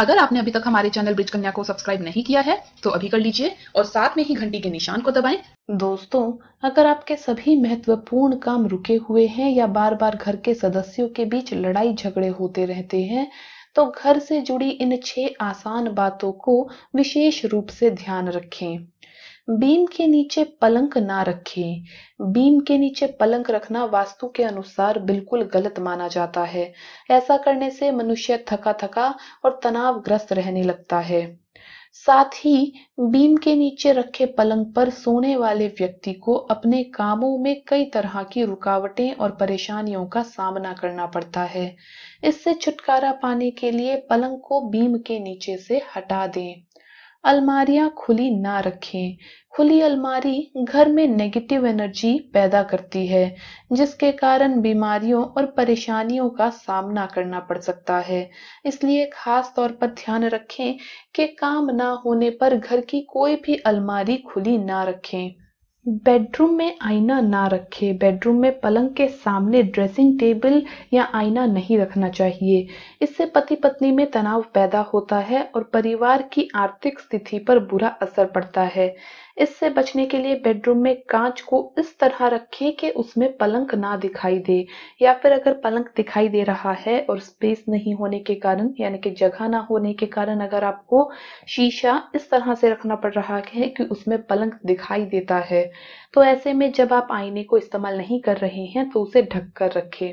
अगर आपने अभी तक हमारे चैनल ब्रिज कन्या को सब्सक्राइब नहीं किया है तो अभी कर लीजिए और साथ में ही घंटी के निशान को दबाएं दोस्तों अगर आपके सभी महत्वपूर्ण काम रुके हुए हैं या बार बार घर के सदस्यों के बीच लड़ाई झगड़े होते रहते हैं तो घर से जुड़ी इन छह आसान बातों को विशेष रूप से ध्यान रखें बीम के नीचे पलंग ना रखें बीम के नीचे पलंग रखना वास्तु के अनुसार बिल्कुल गलत माना जाता है ऐसा करने से मनुष्य थका थका और तनावग्रस्त रहने लगता है साथ ही बीम के नीचे रखे पलंग पर सोने वाले व्यक्ति को अपने कामों में कई तरह की रुकावटें और परेशानियों का सामना करना पड़ता है इससे छुटकारा पाने के लिए पलंग को बीम के नीचे से हटा दें अलमारियां खुली ना रखें खुली अलमारी घर में नेगेटिव एनर्जी पैदा करती है जिसके कारण बीमारियों और परेशानियों का सामना करना पड़ सकता है इसलिए खास तौर पर ध्यान रखें कि काम ना होने पर घर की कोई भी अलमारी खुली ना रखें बेडरूम में आईना ना रखें बेडरूम में पलंग के सामने ड्रेसिंग टेबल या आईना नहीं रखना चाहिए इससे पति पत्नी में तनाव पैदा होता है और परिवार की आर्थिक स्थिति पर बुरा असर पड़ता है इससे बचने के लिए बेडरूम में कांच को इस तरह रखें कि उसमें पलंग ना दिखाई दे या फिर अगर पलंग दिखाई दे रहा है और स्पेस नहीं होने के कारण यानी कि जगह ना होने के कारण अगर आपको शीशा इस तरह से रखना पड़ रहा है कि उसमें पलंग दिखाई देता है तो ऐसे में जब आप आईने को इस्तेमाल नहीं कर रहे हैं तो उसे ढक कर रखें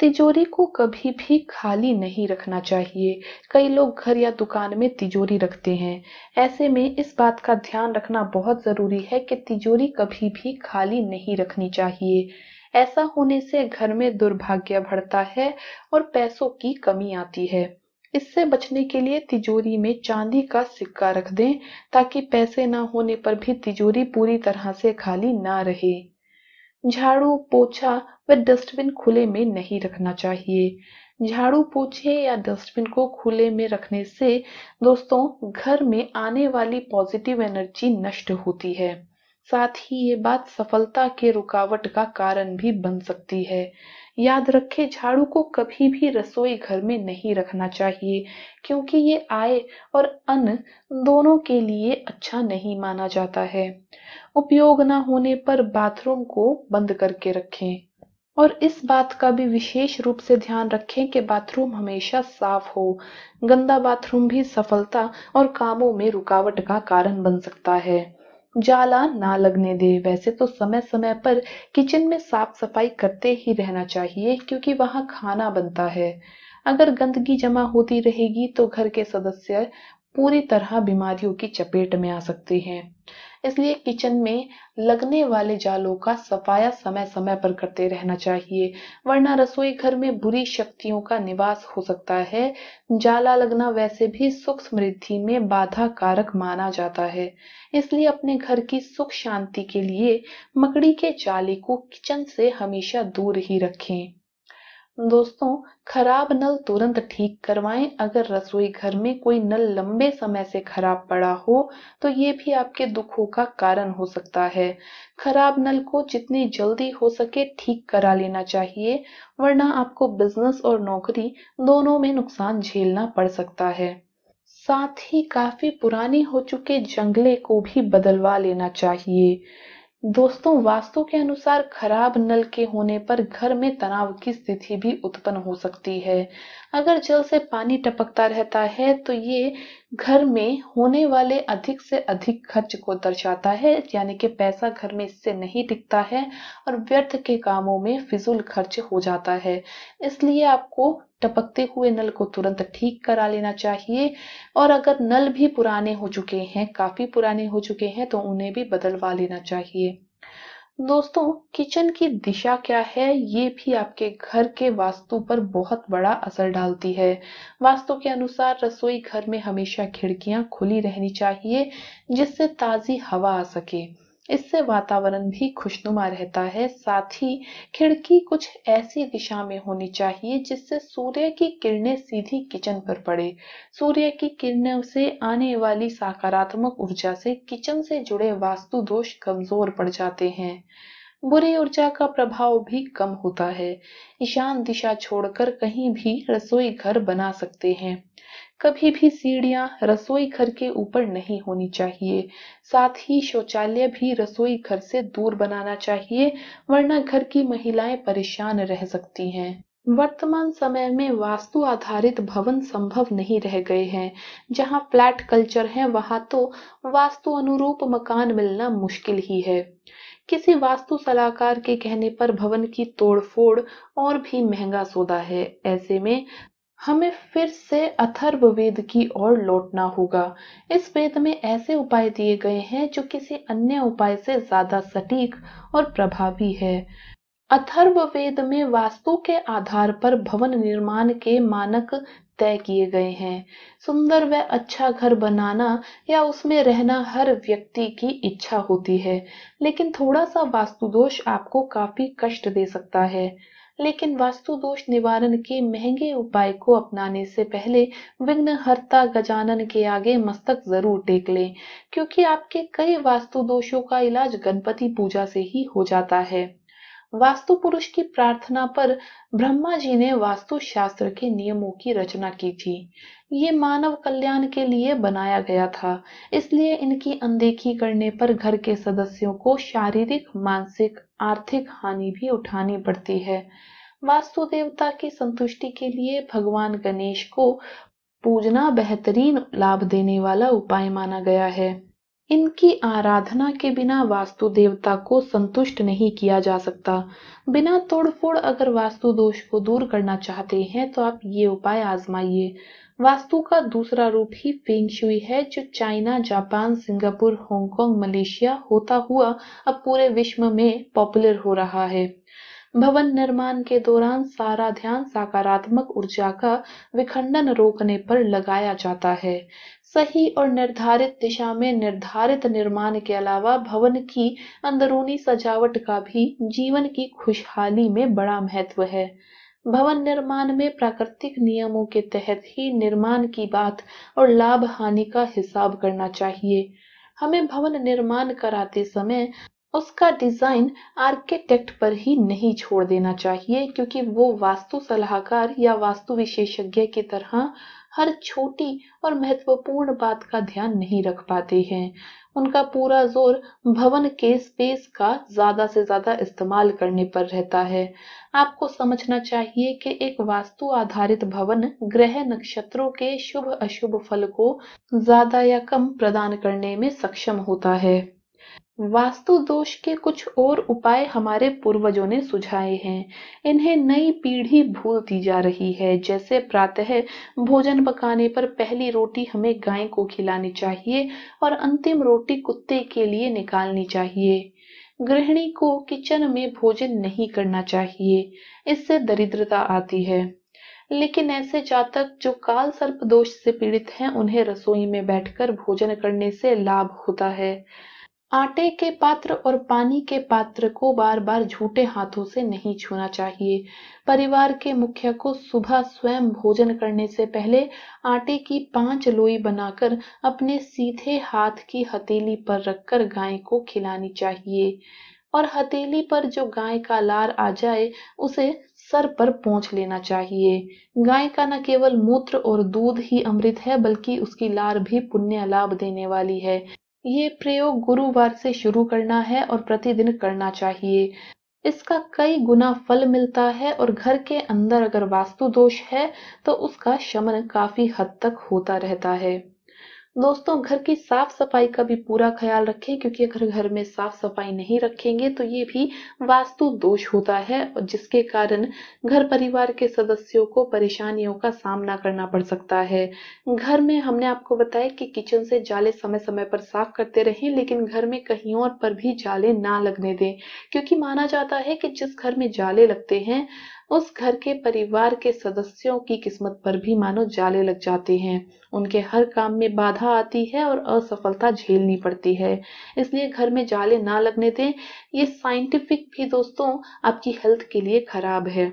तिजोरी को कभी भी खाली नहीं रखना चाहिए कई लोग घर या दुकान में तिजोरी रखते हैं ऐसे में इस बात का ध्यान रखना बहुत ज़रूरी है कि तिजोरी कभी भी खाली नहीं रखनी चाहिए ऐसा होने से घर में दुर्भाग्य बढ़ता है और पैसों की कमी आती है इससे बचने के लिए तिजोरी में चांदी का सिक्का रख दें ताकि पैसे ना होने पर भी तिजोरी पूरी तरह से खाली ना रहे झाड़ू पोछा व डस्टबिन खुले में नहीं रखना चाहिए झाड़ू पोछे या डस्टबिन को खुले में रखने से दोस्तों घर में आने वाली पॉजिटिव एनर्जी नष्ट होती है साथ ही ये बात सफलता के रुकावट का कारण भी बन सकती है याद रखें झाड़ू को कभी भी रसोई घर में नहीं रखना चाहिए क्योंकि ये आय और अन्न दोनों के लिए अच्छा नहीं माना जाता है उपयोग ना होने पर बाथरूम को बंद करके रखें और इस बात का भी विशेष रूप से ध्यान रखें कि बाथरूम हमेशा साफ हो गंदा बाथरूम भी सफलता और कामों में रुकावट का कारण बन सकता है जाला ना लगने दे वैसे तो समय समय पर किचन में साफ सफाई करते ही रहना चाहिए क्योंकि वहां खाना बनता है अगर गंदगी जमा होती रहेगी तो घर के सदस्य पूरी तरह बीमारियों की चपेट में आ सकती हैं इसलिए किचन में लगने वाले जालों का सफाया समय समय पर करते रहना चाहिए वरना रसोई घर में बुरी शक्तियों का निवास हो सकता है जाला लगना वैसे भी सुख समृद्धि में बाधा कारक माना जाता है इसलिए अपने घर की सुख शांति के लिए मकड़ी के जाले को किचन से हमेशा दूर ही रखें दोस्तों खराब नल तुरंत ठीक करवाएं अगर रसोई घर में कोई नल लंबे समय से खराब पड़ा हो तो ये भी आपके दुखों का कारण हो सकता है खराब नल को जितनी जल्दी हो सके ठीक करा लेना चाहिए वरना आपको बिजनेस और नौकरी दोनों में नुकसान झेलना पड़ सकता है साथ ही काफी पुराने हो चुके जंगले को भी बदलवा लेना चाहिए दोस्तों वास्तु के अनुसार खराब नल के होने पर घर में तनाव की स्थिति भी उत्पन्न हो सकती है अगर जल से पानी टपकता रहता है तो ये घर में होने वाले अधिक से अधिक खर्च को दर्शाता है यानी कि पैसा घर में इससे नहीं दिखता है और व्यर्थ के कामों में फिजूल खर्च हो जाता है इसलिए आपको टपकते हुए नल को तुरंत ठीक करा लेना चाहिए और अगर नल भी पुराने हो चुके हैं काफी पुराने हो चुके हैं तो उन्हें भी बदलवा लेना चाहिए दोस्तों किचन की दिशा क्या है ये भी आपके घर के वास्तु पर बहुत बड़ा असर डालती है वास्तु के अनुसार रसोई घर में हमेशा खिड़कियां खुली रहनी चाहिए जिससे ताजी हवा आ सके इससे वातावरण भी खुशनुमा रहता है साथ ही खिड़की कुछ ऐसी दिशा में होनी चाहिए जिससे सूर्य की किरणें सीधी किचन पर पड़े सूर्य की किरणों से आने वाली सकारात्मक ऊर्जा से किचन से जुड़े वास्तु दोष कमजोर पड़ जाते हैं बुरी ऊर्जा का प्रभाव भी कम होता है ईशान दिशा छोड़कर कहीं भी रसोई घर बना सकते हैं कभी भी सीढ़ियां रसोई घर के ऊपर नहीं होनी चाहिए साथ ही शौचालय भी रसोई घर से दूर बनाना चाहिए वरना घर की महिलाएं परेशान रह सकती हैं वर्तमान समय में वास्तु आधारित भवन संभव नहीं रह गए हैं जहां फ्लैट कल्चर है वहां तो वास्तु अनुरूप मकान मिलना मुश्किल ही है किसी वास्तु सलाहकार के कहने पर भवन की तोड़फोड़ और भी महंगा सौदा है ऐसे में हमें फिर से अथर्ववेद की ओर लौटना होगा इस वेद में ऐसे उपाय दिए गए हैं जो किसी अन्य उपाय से ज्यादा सटीक और प्रभावी है अथर्ववेद में वास्तु के आधार पर भवन निर्माण के मानक तय किए गए हैं सुंदर व अच्छा घर बनाना या उसमें रहना हर व्यक्ति की इच्छा होती है लेकिन थोड़ा सा वास्तु दोष आपको काफी कष्ट दे सकता है लेकिन वास्तु दोष निवारण के महंगे उपाय को अपनाने से पहले विघ्न हरता गजानन के आगे मस्तक जरूर टेक लें क्योंकि आपके कई वास्तु दोषों का इलाज गणपति पूजा से ही हो जाता है वास्तु पुरुष की प्रार्थना पर ब्रह्मा जी ने वास्तु शास्त्र के नियमों की रचना की थी ये मानव कल्याण के लिए बनाया गया था इसलिए इनकी अनदेखी करने पर घर के सदस्यों को शारीरिक मानसिक आर्थिक हानि भी उठानी पड़ती है वास्तु देवता की संतुष्टि के लिए भगवान गणेश को पूजना बेहतरीन लाभ देने वाला उपाय माना गया है इनकी आराधना के बिना वास्तु देवता को संतुष्ट नहीं किया जा सकता बिना तोड़फोड़ अगर वास्तु दोष को दूर करना चाहते हैं तो आप ये उपाय आजमाइए वास्तु का दूसरा रूप ही फेंगशुई है जो China Japan Singapore Hong Kong Malaysia होता हुआ अब पूरे विश्व में पॉपुलर हो रहा है भवन निर्माण के दौरान सारा ध्यान सकारात्मक ऊर्जा का विखंडन रोकने पर लगाया जाता है सही और निर्धारित दिशा में निर्धारित निर्माण के अलावा भवन की अंदरूनी सजावट का भी जीवन की खुशहाली में बड़ा महत्व है भवन निर्माण में प्राकृतिक नियमों के तहत ही निर्माण की बात और लाभ हानि का हिसाब करना चाहिए हमें भवन निर्माण कराते समय उसका डिज़ाइन आर्किटेक्ट पर ही नहीं छोड़ देना चाहिए क्योंकि वो वास्तु सलाहकार या वास्तु विशेषज्ञ की तरह हर छोटी और महत्वपूर्ण बात का ध्यान नहीं रख पाते हैं उनका पूरा जोर भवन के स्पेस का ज्यादा से ज्यादा इस्तेमाल करने पर रहता है आपको समझना चाहिए कि एक वास्तु आधारित भवन ग्रह नक्षत्रों के शुभ अशुभ फल को ज्यादा या कम प्रदान करने में सक्षम होता है वास्तु दोष के कुछ और उपाय हमारे पूर्वजों ने सुझाए हैं इन्हें नई पीढ़ी भूलती जा रही है जैसे प्रातः भोजन पकाने पर पहली रोटी हमें गाय को खिलानी चाहिए और अंतिम रोटी कुत्ते के लिए निकालनी चाहिए गृहिणी को किचन में भोजन नहीं करना चाहिए इससे दरिद्रता आती है लेकिन ऐसे जातक जो काल सर्प दोष से पीड़ित हैं उन्हें रसोई में बैठकर भोजन करने से लाभ होता है आटे के पात्र और पानी के पात्र को बार बार झूठे हाथों से नहीं छूना चाहिए परिवार के मुखिया को सुबह स्वयं भोजन करने से पहले आटे की पांच लोई बनाकर अपने सीधे हाथ की हथेली पर रखकर गाय को खिलानी चाहिए और हथेली पर जो गाय का लार आ जाए उसे सर पर पहुंच लेना चाहिए गाय का न केवल मूत्र और दूध ही अमृत है बल्कि उसकी लार भी पुण्य लाभ देने वाली है ये प्रयोग गुरुवार से शुरू करना है और प्रतिदिन करना चाहिए इसका कई गुना फल मिलता है और घर के अंदर अगर वास्तु दोष है तो उसका शमन काफी हद तक होता रहता है दोस्तों घर की साफ सफाई का भी पूरा ख्याल रखें क्योंकि अगर घर में साफ सफाई नहीं रखेंगे तो ये भी वास्तु दोष होता है जिसके कारण घर परिवार के सदस्यों को परेशानियों का सामना करना पड़ सकता है घर में हमने आपको बताया कि किचन से जाले समय समय पर साफ करते रहें लेकिन घर में कहीं और पर भी जाले ना लगने दें क्योंकि माना जाता है कि जिस घर में जाले लगते हैं उस घर के परिवार के सदस्यों की किस्मत पर भी मानो जाले लग जाते हैं उनके हर काम में बाधा आती है और असफलता झेलनी पड़ती है इसलिए घर में जाले ना लगने दें ये साइंटिफिक भी दोस्तों आपकी हेल्थ के लिए खराब है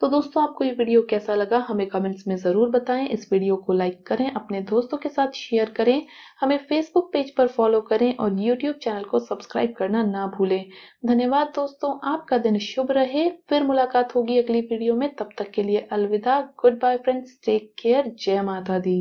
तो दोस्तों आपको ये वीडियो कैसा लगा हमें कमेंट्स में ज़रूर बताएं इस वीडियो को लाइक करें अपने दोस्तों के साथ शेयर करें हमें फेसबुक पेज पर फॉलो करें और यूट्यूब चैनल को सब्सक्राइब करना ना भूलें धन्यवाद दोस्तों आपका दिन शुभ रहे फिर मुलाकात होगी अगली वीडियो में तब तक के लिए अलविदा goodbye friends take care जय माता दी